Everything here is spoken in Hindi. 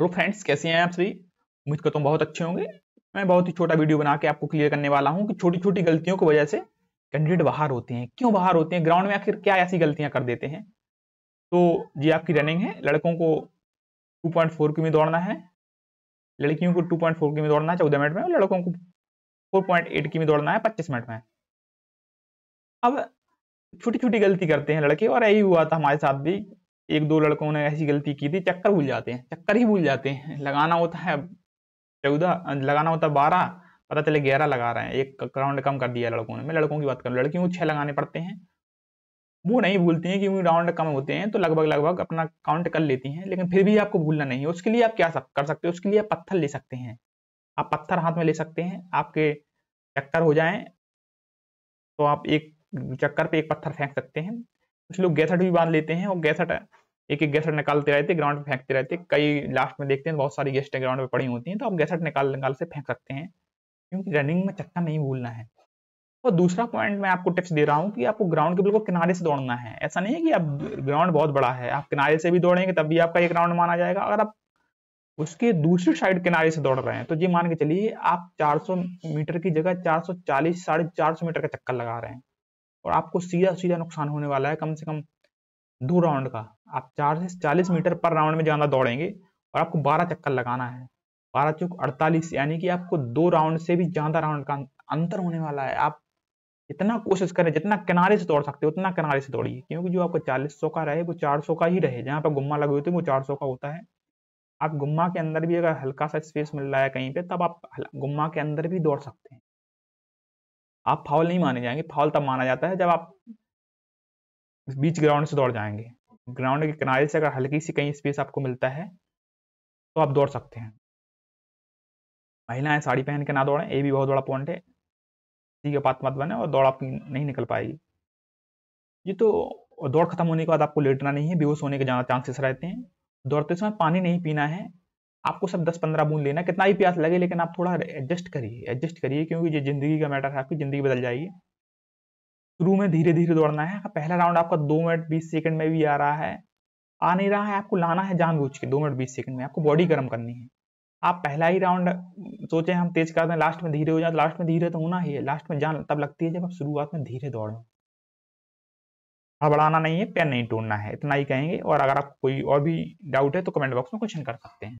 हेलो फ्रेंड्स कैसे हैं आप सभी उम्मीद करता तुम बहुत अच्छे होंगे मैं बहुत ही छोटा वीडियो बना के आपको क्लियर करने वाला हूँ कि छोटी छोटी गलतियों की वजह से कैंडिडेट बाहर होते हैं क्यों बाहर होते हैं ग्राउंड में आखिर क्या ऐसी गलतियां कर देते हैं तो ये आपकी रनिंग है लड़कों को टू पॉइंट फोर की में दौड़ना है लड़कियों को टू पॉइंट फोर की में दौड़ना है चौदह मिनट में लड़कों को फोर पॉइंट एट की में दौड़ना है पच्चीस मिनट में अब छोटी छोटी गलती करते हैं लड़के और यही हुआ था हमारे साथ भी एक दो लड़कों ने ऐसी गलती की थी चक्कर भूल जाते हैं चक्कर ही भूल जाते हैं लगाना होता है चौदह लगाना होता है बारह पता चले ग्यारह लगा रहे हैं एक राउंड कम कर दिया लड़कों ने मैं लड़कों की बात करूँ लड़कियों को छः लगाने पड़ते हैं वो नहीं भूलती हैं क्योंकि राउंड कम होते हैं तो लगभग लगभग अपना काउंट कर लेती हैं लेकिन फिर भी आपको भूलना नहीं है उसके लिए आप क्या कर सकते हो उसके लिए आप पत्थर ले सकते हैं आप पत्थर हाथ में ले सकते हैं आपके चक्कर हो जाए तो आप एक चक्कर पे एक पत्थर फेंक सकते हैं कुछ लोग गैसट भी बांध लेते हैं और गैसट एक एक गैसेट निकालते रहते ग्राउंड पे फेंकते रहते कई लास्ट में देखते हैं बहुत सारी गैसेटें ग्राउंड पे पड़ी होती हैं तो आप गैसेट निकाल निकाल से फेंक सकते हैं क्योंकि रनिंग में चक्का नहीं भूलना है और दूसरा पॉइंट मैं आपको टिप्स दे रहा हूँ कि आपको ग्राउंड के बिल्कुल किनारे से दौड़ना है ऐसा नहीं है कि आप ग्राउंड बहुत बड़ा है आप किनारे से भी दौड़ेंगे तब भी आपका एक राउंड माना जाएगा अगर आप उसके दूसरी साइड किनारे से दौड़ रहे हैं तो ये मान के चलिए आप 400 मीटर की जगह 440 साढ़े चार मीटर का चक्कर लगा रहे हैं और आपको सीधा सीधा नुकसान होने वाला है कम से कम दो राउंड का आप चार से चालीस मीटर पर राउंड में ज्यादा दौड़ेंगे और आपको बारह चक्कर लगाना है बारह चौक अड़तालीस यानी कि आपको दो राउंड से भी ज्यादा राउंड का अंतर होने वाला है आप इतना कोशिश करें जितना किनारे से दौड़ सकते हो उतना किनारे से दौड़िए क्योंकि जो आपका चालीस सौ का रहे वो चार सौ का ही रहे जहाँ पर गुम्मा लगे होते वो चार सौ का होता है आप गुम्मा के अंदर भी अगर हल्का सा स्पेस मिल रहा है कहीं पे तब आप गुम्मा के अंदर भी दौड़ सकते हैं आप फाउल नहीं माने जाएंगे फाउल तब माना जाता है जब आप बीच ग्राउंड से दौड़ जाएंगे ग्राउंड के किनारे से अगर हल्की सी कहीं स्पेस आपको मिलता है तो आप दौड़ सकते हैं महिलाएं साड़ी पहन के ना दौड़ें ये भी बहुत बड़ा पॉइंट है इसी के पात मत बने और दौड़ आपकी नहीं निकल पाएगी ये तो दौड़ खत्म होने के बाद आपको लेटना नहीं है बेहोश होने के जाना चांसेस रहते हैं दौड़ते समय पानी नहीं पीना है आपको सब दस पंद्रह बूंद लेना कितना ही प्यास लगे लेकिन आप थोड़ा एडजस्ट करिए एडजस्ट करिए क्योंकि ये जिंदगी का मैटर है आपकी जिंदगी बदल जाएगी शुरू में धीरे धीरे दौड़ना है हाँ, पहला राउंड आपका दो मिनट बीस सेकंड में भी आ रहा है आ नहीं रहा है आपको लाना है जानबूझ के दो मिनट बीस सेकंड में आपको बॉडी गर्म करनी है आप पहला ही राउंड सोचे हम तेज कर दें लास्ट में धीरे हो जाए लास्ट में धीरे तो होना ही है लास्ट में जान तब लगती है जब आप शुरुआत में धीरे दौड़ो हड़बड़ाना नहीं है पेन नहीं टूटना है इतना ही कहेंगे और अगर आपको कोई और भी डाउट है तो कमेंट बॉक्स में क्वेश्चन कर सकते हैं